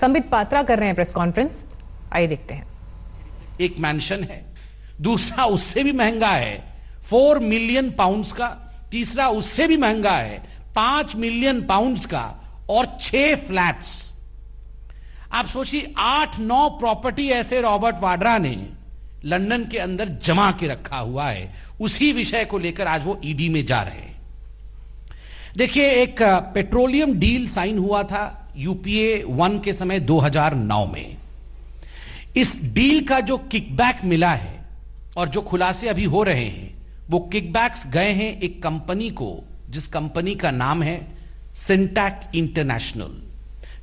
संबित पात्रा कर रहे हैं प्रेस कॉन्फ्रेंस आइए देखते हैं एक मैंशन है दूसरा उससे भी महंगा है फोर मिलियन पाउंड्स का तीसरा उससे भी महंगा है पांच मिलियन पाउंड्स का और छह फ्लैट्स आप सोचिए आठ नौ प्रॉपर्टी ऐसे रॉबर्ट वाड्रा ने लंदन के अंदर जमा के रखा हुआ है उसी विषय को लेकर आज वो ईडी e में जा रहे हैं देखिए एक पेट्रोलियम डील साइन हुआ था यूपीए वन के समय 2009 में इस डील का जो किकबैक मिला है और जो खुलासे अभी हो रहे हैं वो किकबैक्स गए हैं एक कंपनी को जिस कंपनी का नाम है सिंटैक इंटरनेशनल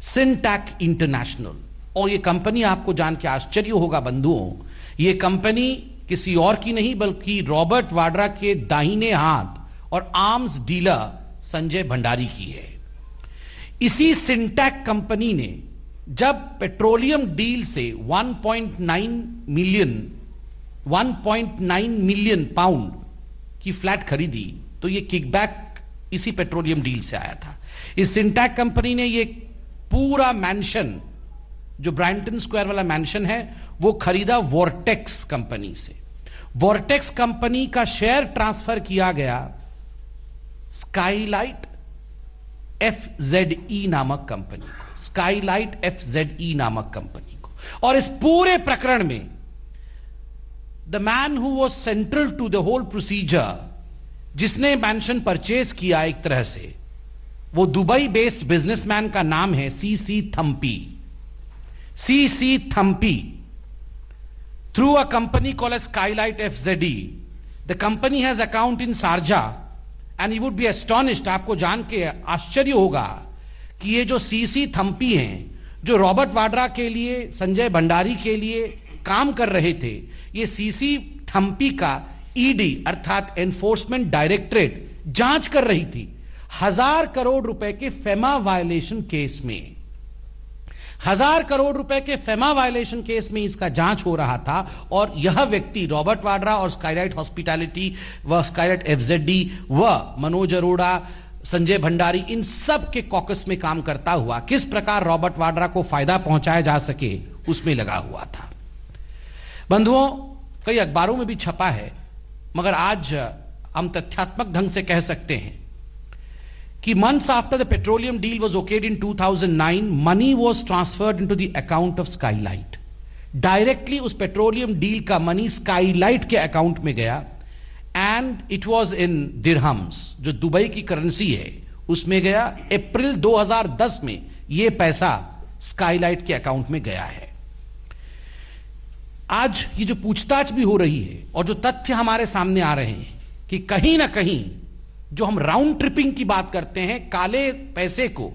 सिंटैक इंटरनेशनल और ये कंपनी आपको जान के आश्चर्य होगा बंधुओं ये कंपनी किसी और की नहीं बल्कि रॉबर्ट वाड्रा के दाहिने हाथ और आर्म्स डीलर संजय भंडारी की है इसी सिंटैक कंपनी ने जब पेट्रोलियम डील से 1.9 मिलियन 1.9 मिलियन पाउंड की फ्लैट खरीदी तो ये किकबैक इसी पेट्रोलियम डील से आया था इस सिंटैक कंपनी ने ये पूरा मैंशन जो ब्रांटन स्क्वायर वाला मैंशन है वो खरीदा वॉरटेक्स कंपनी से वॉरटेक्स कंपनी का शेयर ट्रांसफर किया गया स्काईलाइट एफ जेड ई नामक कंपनी को स्काईलाइट एफ जेड ई नामक कंपनी को और इस पूरे प्रकरण में the man who was central to the whole procedure जिसने मैंशन परचेज किया एक तरह से वो दुबई बेस्ड बिजनेसमैन का नाम है C C Thampi C C Thampi through a company call a Skylight F Z E the company has account in Sharjah and you would be astonished आपको जान के आश्चर्य होगा कि ये जो सी सी थम्पी हैं जो रॉबर्ट वाड्रा के लिए संजय भंडारी के लिए काम कर रहे थे ये सी सी थम्पी का ईडी e अर्थात एनफोर्समेंट डायरेक्टरेट जांच कर रही थी हजार करोड़ रुपए के फेमा वायलेशन केस में हजार करोड़ रुपए के फेमा वायलेशन केस में इसका जांच हो रहा था और यह व्यक्ति रॉबर्ट वाड्रा और स्काईलाइट हॉस्पिटैलिटी व स्काईलाइट एफजेडी व मनोज अरोड़ा संजय भंडारी इन सब के कॉकस में काम करता हुआ किस प्रकार रॉबर्ट वाड्रा को फायदा पहुंचाया जा सके उसमें लगा हुआ था बंधुओं कई अखबारों में भी छपा है मगर आज हम तथ्यात्मक ढंग से कह सकते हैं कि months after the petroleum deal was okayed in 2009 money was transferred into the account of Skylight directly उस पेट्रोलियम डील का मनी स्काईलाइट के अकाउंट में गया and it was in dirhams जो दुबई की करेंसी है उसमें गया अप्रैल 2010 में यह पैसा स्काईलाइट के अकाउंट में गया है आज ये जो पूछताछ भी हो रही है और जो तथ्य हमारे सामने आ रहे हैं कि कहीं ना कहीं जो हम राउंड ट्रिपिंग की बात करते हैं काले पैसे को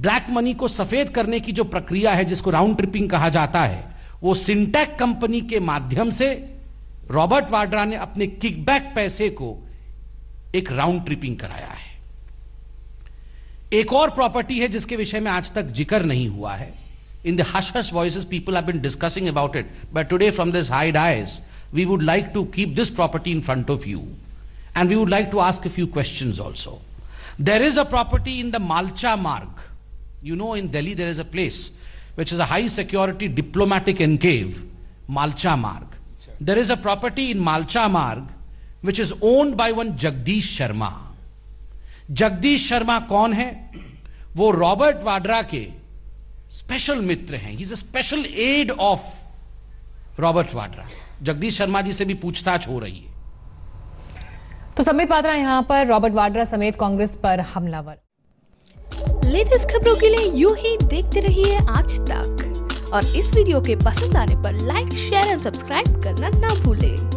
ब्लैक मनी को सफेद करने की जो प्रक्रिया है जिसको राउंड ट्रिपिंग कहा जाता है वो सिंटेक कंपनी के माध्यम से रॉबर्ट वाड्रा ने अपने किकबैक पैसे को एक राउंड ट्रिपिंग कराया है एक और प्रॉपर्टी है जिसके विषय में आज तक जिक्र नहीं हुआ है in the hush hush voice people have been discussing about it but today from this hide eyes we would like to keep this property in front of you And we would like to ask a few questions also. There is a property in the Malcha Marg. You know, in Delhi, there is a place which is a high security diplomatic enclave, Malcha Marg. There is a property in Malcha Marg which is owned by one Jagdish Sharma. Jagdish Sharma कौन hai? Wo Robert Vadra ke special mitra हैं he is a special aide of Robert Vadra Jagdish Sharma ji से भी पूछताछ हो रही है तो समित पात्रा यहाँ पर रॉबर्ट वाड्रा समेत कांग्रेस पर हमलावर लेटेस्ट खबरों के लिए यू ही देखते रहिए आज तक और इस वीडियो के पसंद आने पर लाइक शेयर एंड सब्सक्राइब करना ना भूलें।